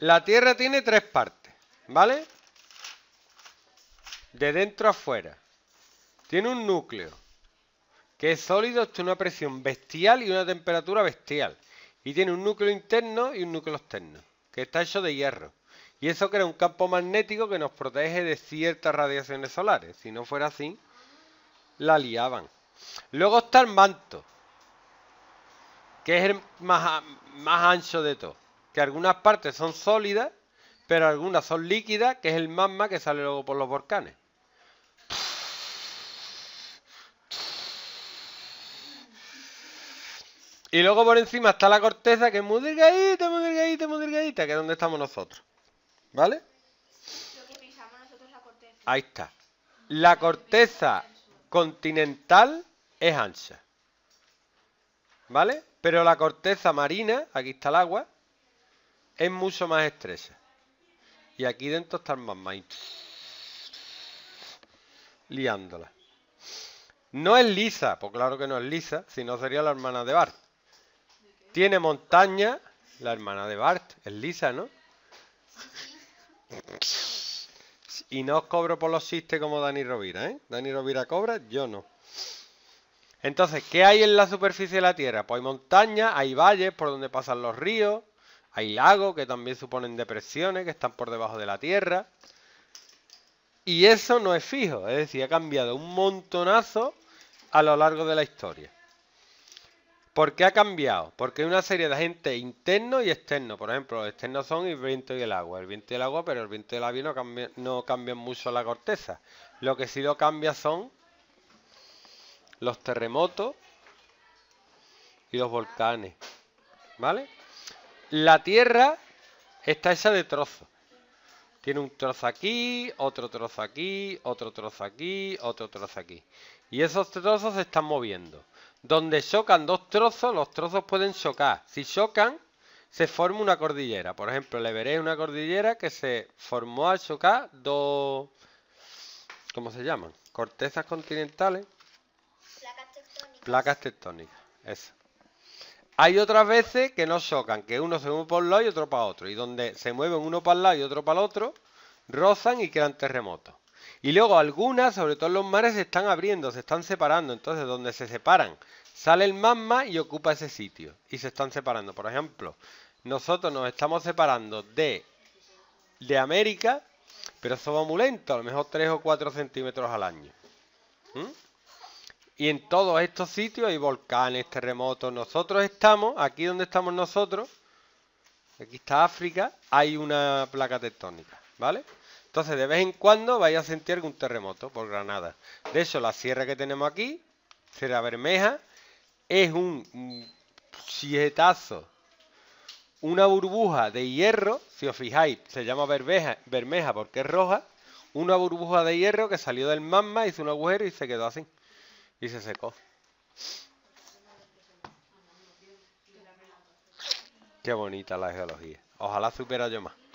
La Tierra tiene tres partes, ¿vale? De dentro a fuera. Tiene un núcleo, que es sólido tiene una presión bestial y una temperatura bestial. Y tiene un núcleo interno y un núcleo externo, que está hecho de hierro. Y eso crea un campo magnético que nos protege de ciertas radiaciones solares. Si no fuera así, la liaban. Luego está el manto, que es el más ancho de todo que algunas partes son sólidas, pero algunas son líquidas, que es el magma que sale luego por los volcanes. Y luego por encima está la corteza que es muy delgadita, muy delgadita, muy delgadita, que es donde estamos nosotros. ¿Vale? Ahí está. La corteza continental es ancha. ¿Vale? Pero la corteza marina, aquí está el agua, es mucho más estresa. Y aquí dentro están más mamá liándola. No es lisa, pues claro que no es lisa, sino sería la hermana de Bart. Tiene montaña, la hermana de Bart, es lisa, ¿no? Y no os cobro por los chistes como Dani Rovira, ¿eh? Dani Rovira cobra, yo no. Entonces, ¿qué hay en la superficie de la Tierra? Pues hay montaña, hay valles por donde pasan los ríos, hay lagos que también suponen depresiones, que están por debajo de la tierra. Y eso no es fijo, es decir, ha cambiado un montonazo a lo largo de la historia. ¿Por qué ha cambiado? Porque hay una serie de agentes internos y externos. Por ejemplo, los externos son el viento y el agua. El viento y el agua, pero el viento y el agua no cambian, no cambian mucho la corteza. Lo que sí lo cambia son los terremotos y los volcanes. ¿Vale? La tierra está hecha de trozos. Tiene un trozo aquí, otro trozo aquí, otro trozo aquí, otro trozo aquí. Y esos trozos se están moviendo. Donde chocan dos trozos, los trozos pueden chocar. Si chocan, se forma una cordillera. Por ejemplo, le veréis una cordillera que se formó al chocar dos... ¿Cómo se llaman? Cortezas continentales. Placas tectónicas. Placas tectónicas, hay otras veces que nos chocan, que uno se mueve por un lado y otro para otro. Y donde se mueven uno para el lado y otro para el otro, rozan y quedan terremotos. Y luego algunas, sobre todo en los mares, se están abriendo, se están separando. Entonces, donde se separan, sale el magma y ocupa ese sitio. Y se están separando. Por ejemplo, nosotros nos estamos separando de, de América, pero somos va muy lento, a lo mejor 3 o 4 centímetros al año. ¿Mm? Y en todos estos sitios hay volcanes, terremotos. Nosotros estamos, aquí donde estamos nosotros, aquí está África, hay una placa tectónica, ¿vale? Entonces de vez en cuando vais a sentir algún terremoto por Granada. De hecho, la sierra que tenemos aquí, Sierra Bermeja, es un chietazo. una burbuja de hierro, si os fijáis, se llama bermeja, bermeja porque es roja, una burbuja de hierro que salió del magma, hizo un agujero y se quedó así. Y se secó. Qué bonita la geología. Ojalá supera yo más.